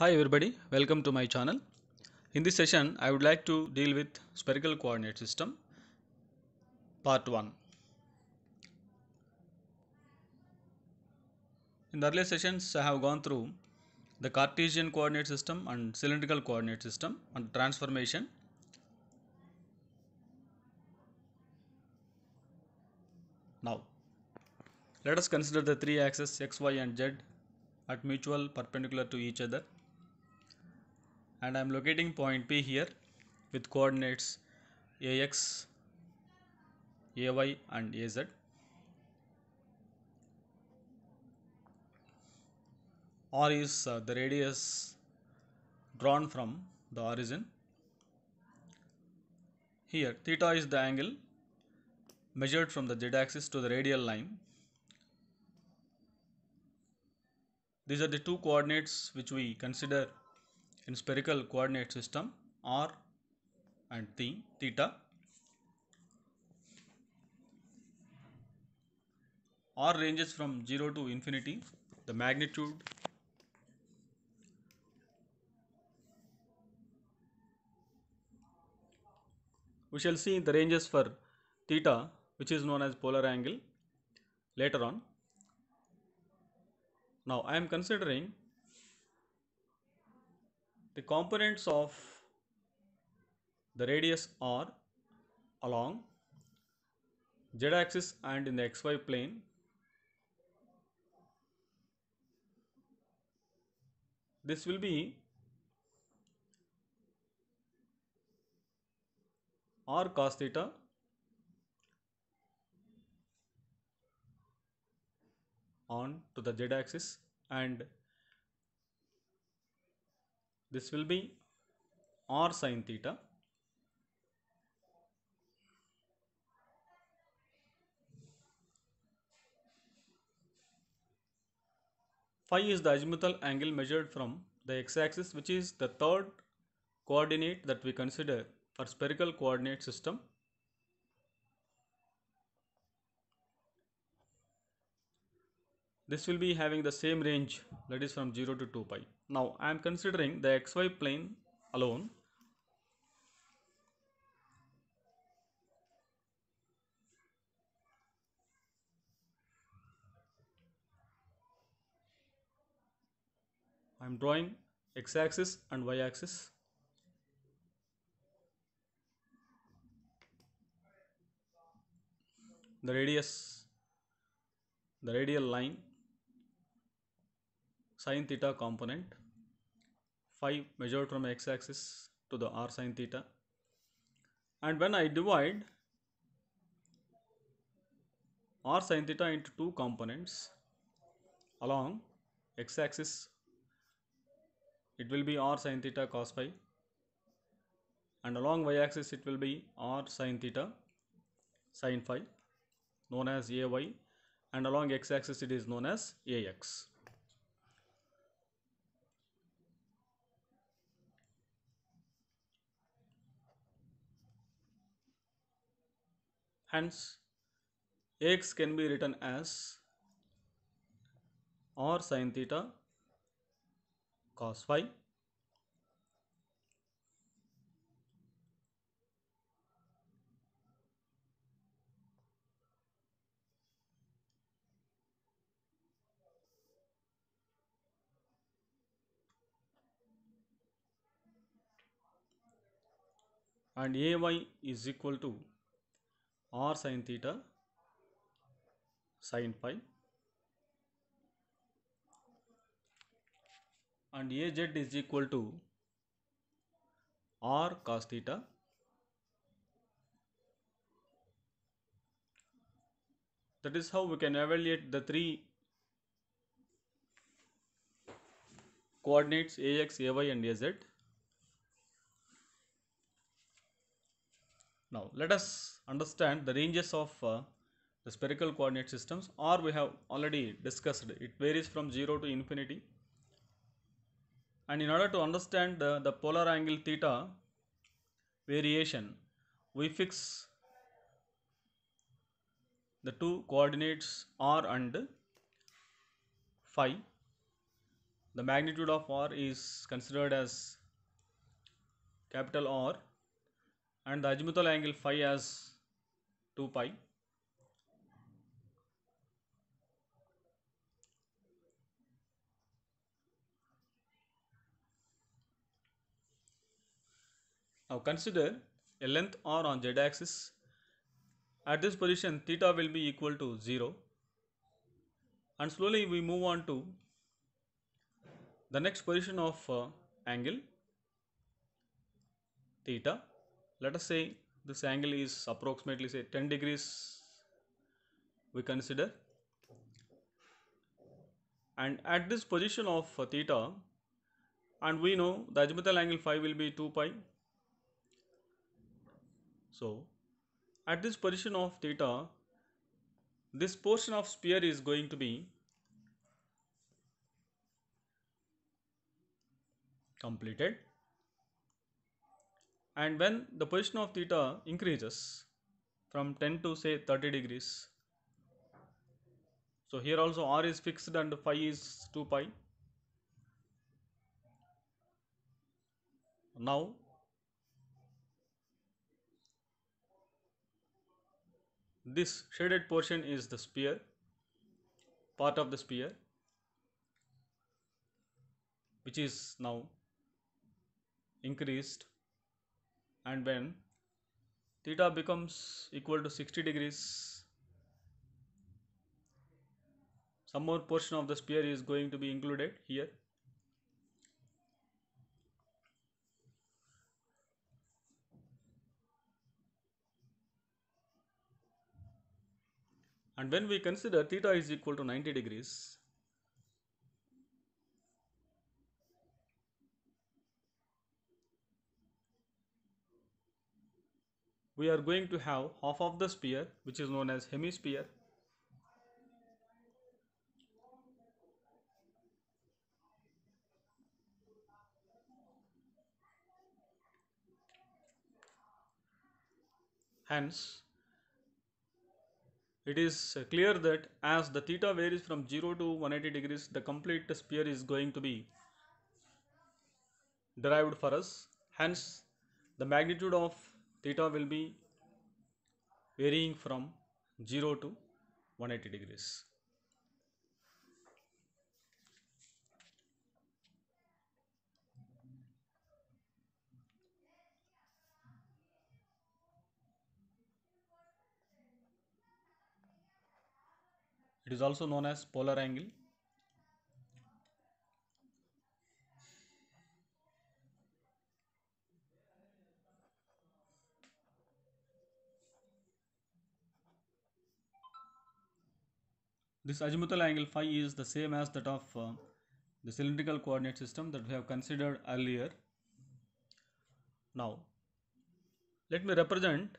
Hi everybody, welcome to my channel. In this session, I would like to deal with spherical coordinate system part 1. In the earlier sessions, I have gone through the Cartesian coordinate system and cylindrical coordinate system and transformation. Now, let us consider the three axes x, y and z at mutual perpendicular to each other and I am locating point P here with coordinates Ax, Ay and Az. R is uh, the radius drawn from the origin. Here theta is the angle measured from the z axis to the radial line. These are the two coordinates which we consider in spherical coordinate system r and the theta r ranges from 0 to infinity the magnitude we shall see the ranges for theta which is known as polar angle later on now i am considering the components of the radius are along z axis and in the xy plane. This will be r cos theta on to the z axis and this will be r sine theta. Phi is the azimuthal angle measured from the x-axis which is the third coordinate that we consider for spherical coordinate system this will be having the same range that is from 0 to 2 pi now I am considering the xy plane alone I am drawing x axis and y axis the radius the radial line sin theta component phi measured from x axis to the r sine theta and when I divide r sine theta into two components along x axis it will be r sine theta cos phi and along y axis it will be r sine theta sin phi known as ay and along x axis it is known as ax Hence, x can be written as r sin theta cos phi and ay is equal to r sin theta sin pi and az is equal to r cos theta that is how we can evaluate the three coordinates ax ay and az Now let us understand the ranges of uh, the spherical coordinate systems or we have already discussed it varies from 0 to infinity and in order to understand the, the polar angle theta variation we fix the two coordinates r and phi the magnitude of r is considered as capital R and the azimuthal angle phi as 2 pi Now consider a length r on z axis. At this position theta will be equal to 0 and slowly we move on to the next position of uh, angle theta let us say this angle is approximately say 10 degrees we consider and at this position of theta and we know the azimuthal angle phi will be 2 pi so at this position of theta this portion of sphere is going to be completed and when the position of theta increases from 10 to say 30 degrees so here also r is fixed and phi is 2 pi now this shaded portion is the sphere part of the sphere which is now increased and when theta becomes equal to 60 degrees some more portion of the sphere is going to be included here and when we consider theta is equal to 90 degrees we are going to have half of the sphere which is known as hemisphere Hence, it is clear that as the theta varies from 0 to 180 degrees, the complete sphere is going to be derived for us. Hence, the magnitude of theta will be varying from 0 to 180 degrees. It is also known as polar angle This azimuthal angle phi is the same as that of uh, the cylindrical coordinate system that we have considered earlier. Now, let me represent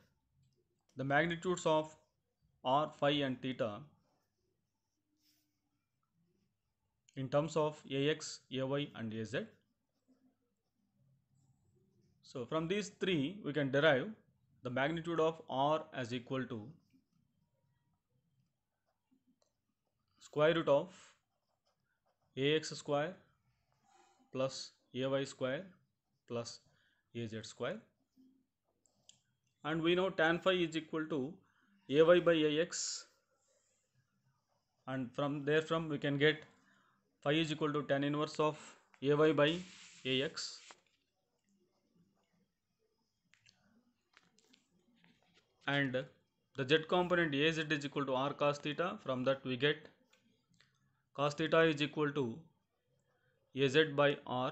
the magnitudes of r, phi and theta in terms of ax, ay and az. So, from these three we can derive the magnitude of r as equal to square root of ax square plus ay square plus az square and we know tan phi is equal to ay by ax and from there from we can get phi is equal to tan inverse of ay by ax and the z component az is equal to r cos theta from that we get cos theta is equal to az by r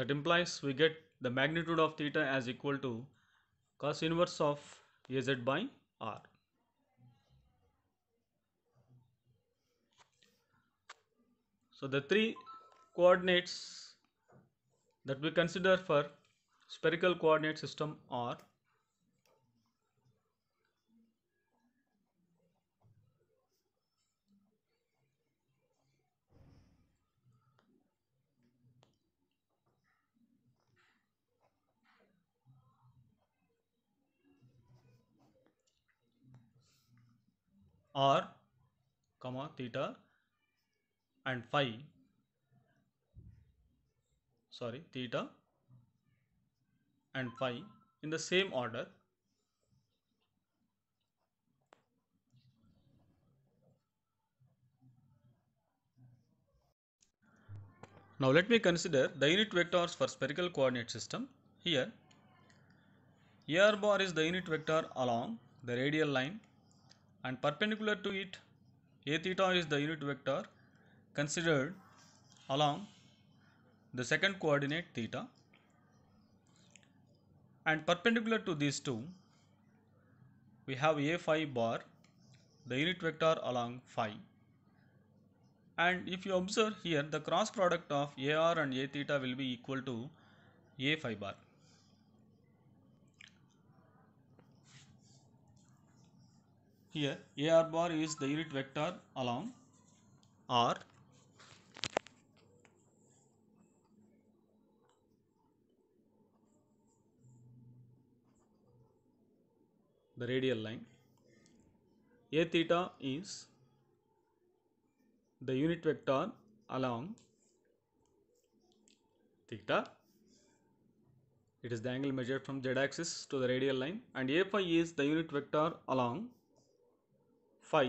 that implies we get the magnitude of theta as equal to cos inverse of az by r so the three coordinates that we consider for spherical coordinate system are r comma theta and phi sorry theta and phi in the same order Now let me consider the unit vectors for spherical coordinate system. Here, r bar is the unit vector along the radial line and perpendicular to it a theta is the unit vector considered along the second coordinate theta and perpendicular to these two we have a phi bar the unit vector along phi and if you observe here the cross product of ar and a theta will be equal to a phi bar here AR bar is the unit vector along R the radial line A theta is the unit vector along theta it is the angle measured from z axis to the radial line and A phi is the unit vector along phi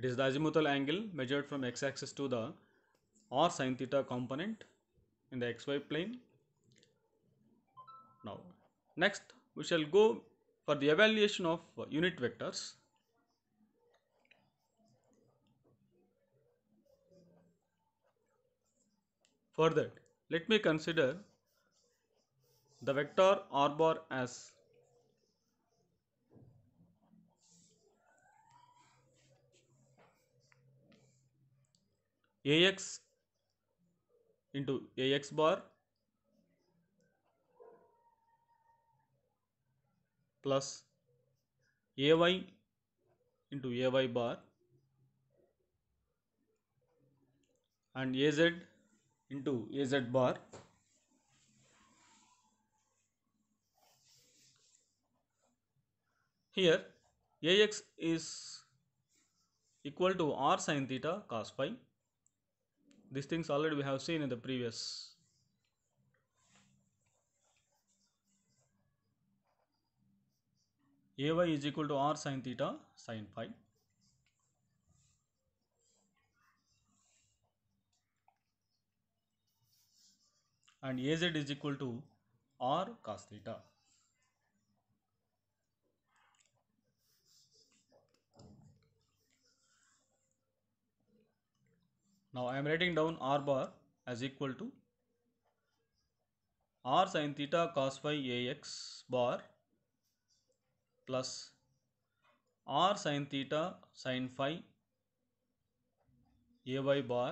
it is the azimuthal angle measured from x axis to the r sine theta component in the xy plane now next we shall go for the evaluation of unit vectors for that let me consider the vector r bar as ax into ax bar plus ay into ay bar and az into az bar here ax is equal to r sin theta cos phi these things already we have seen in the previous ay is equal to r sin theta sin phi and az is equal to r cos theta Now I am writing down r bar as equal to r sin theta cos phi ax bar plus r sin theta sin phi ay bar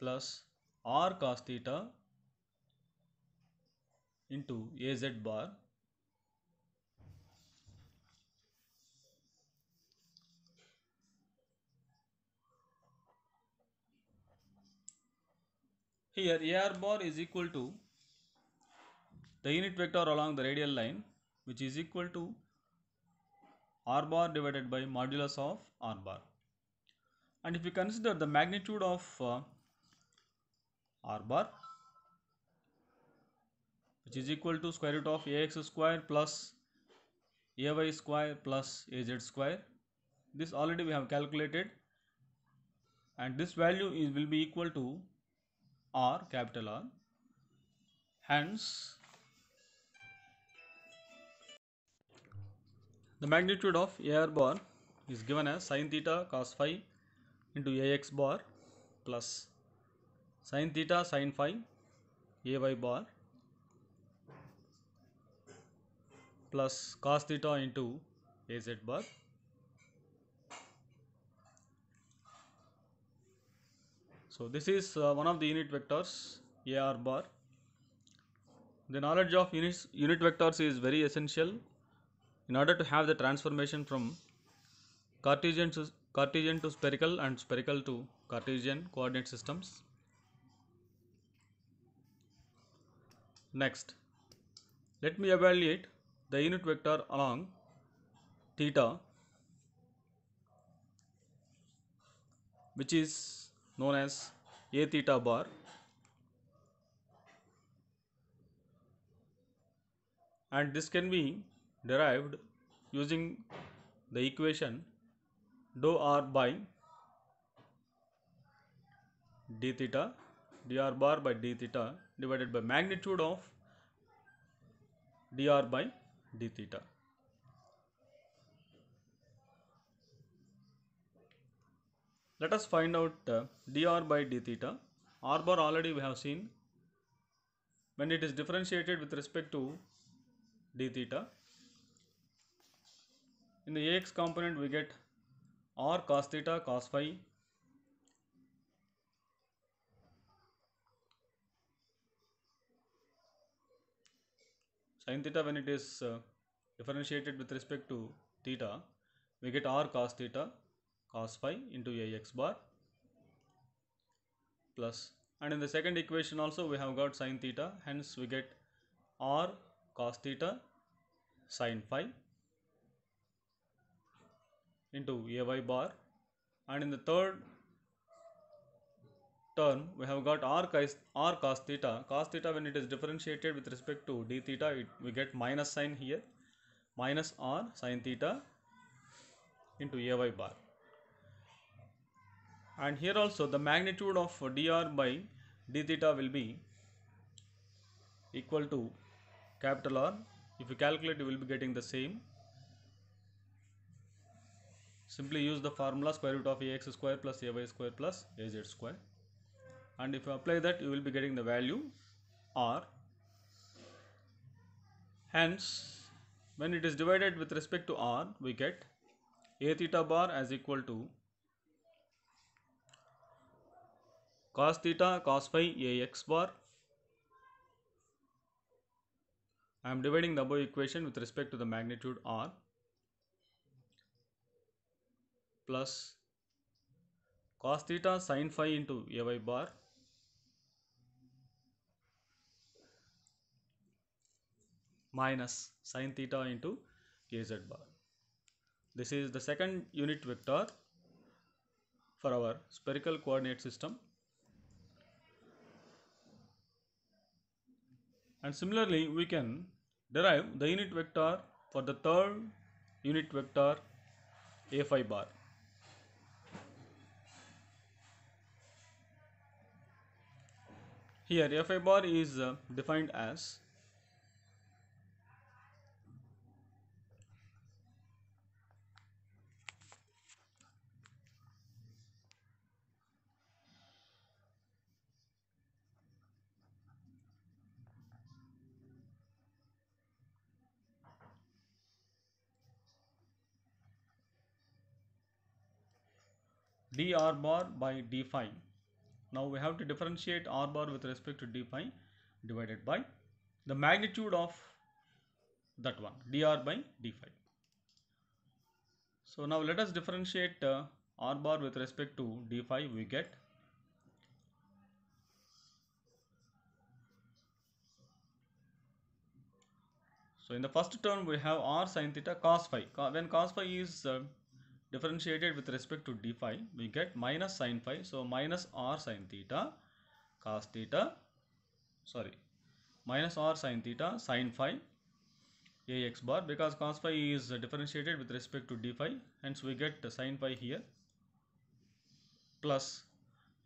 plus r cos theta into az bar Here AR bar is equal to the unit vector along the radial line which is equal to r bar divided by modulus of r bar. And if we consider the magnitude of uh, r bar which is equal to square root of ax square plus ay square plus az square. This already we have calculated and this value is, will be equal to R capital R. Hence, the magnitude of AR bar is given as sine theta cos phi into AX bar plus sine theta sine phi AY bar plus cos theta into AZ bar So this is uh, one of the unit vectors AR bar. The knowledge of units, unit vectors is very essential in order to have the transformation from Cartesian to, Cartesian to spherical and spherical to Cartesian coordinate systems. Next, let me evaluate the unit vector along theta which is known as A theta bar and this can be derived using the equation dou r by d theta dr bar by d theta divided by magnitude of dr by d theta. Let us find out uh, dr by d theta. r bar already we have seen when it is differentiated with respect to d theta. In the ax component we get r cos theta cos phi sin theta when it is uh, differentiated with respect to theta we get r cos theta cos uh, phi into ax bar plus and in the second equation also we have got sine theta hence we get r cos theta sine phi into ay bar and in the third term we have got r cos, r cos theta cos theta when it is differentiated with respect to d theta it, we get minus sign here minus r sine theta into ay bar and here also the magnitude of dr by d theta will be equal to capital R. If you calculate, you will be getting the same. Simply use the formula square root of ax square plus ay square plus az square. And if you apply that, you will be getting the value R. Hence, when it is divided with respect to R, we get a theta bar as equal to cos theta cos phi a x bar I am dividing the above equation with respect to the magnitude r plus cos theta sin phi into a y bar minus sin theta into a z bar. This is the second unit vector for our spherical coordinate system and similarly we can derive the unit vector for the third unit vector a5 bar here a5 bar is uh, defined as d r bar by d phi. Now we have to differentiate r bar with respect to d phi divided by the magnitude of that one dr by d phi. So now let us differentiate uh, r bar with respect to d phi we get So in the first term we have r sin theta cos phi. When cos phi is uh, differentiated with respect to d phi we get minus sine phi so minus r sine theta cos theta sorry minus r sine theta sine phi ax bar because cos phi is differentiated with respect to d phi hence we get sine phi here plus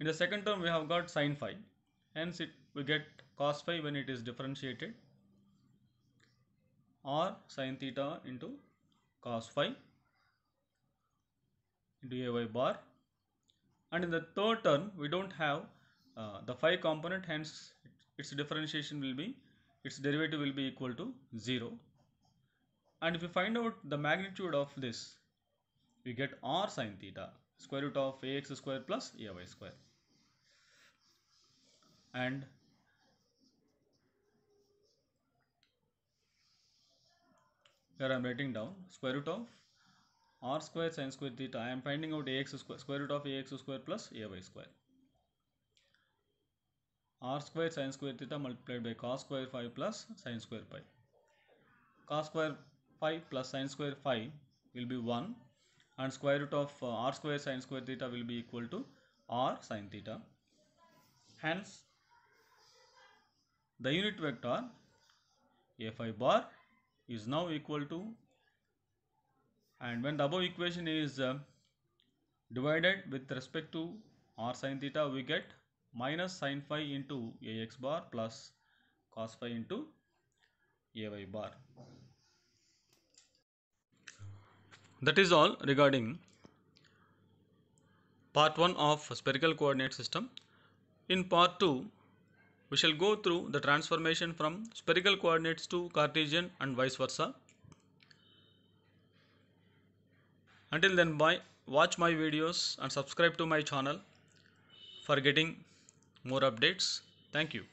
in the second term we have got sine phi hence it we get cos phi when it is differentiated R sine theta into cos phi dy bar and in the third term we don't have uh, the phi component hence its differentiation will be its derivative will be equal to 0 and if we find out the magnitude of this we get r sine theta square root of ax square plus ay square and here I am writing down square root of r square sine square theta. I am finding out ax square, square root of ax square plus ay square. r square sine square theta multiplied by cos square phi plus sine square phi. Cos square phi plus sine square phi will be 1 and square root of uh, r square sine square theta will be equal to r sine theta. Hence, the unit vector f i bar is now equal to and when the above equation is uh, divided with respect to r sin theta we get minus sin phi into ax bar plus cos phi into ay bar. That is all regarding part 1 of spherical coordinate system. In part 2 we shall go through the transformation from spherical coordinates to Cartesian and vice versa. Until then bye. Watch my videos and subscribe to my channel for getting more updates. Thank you.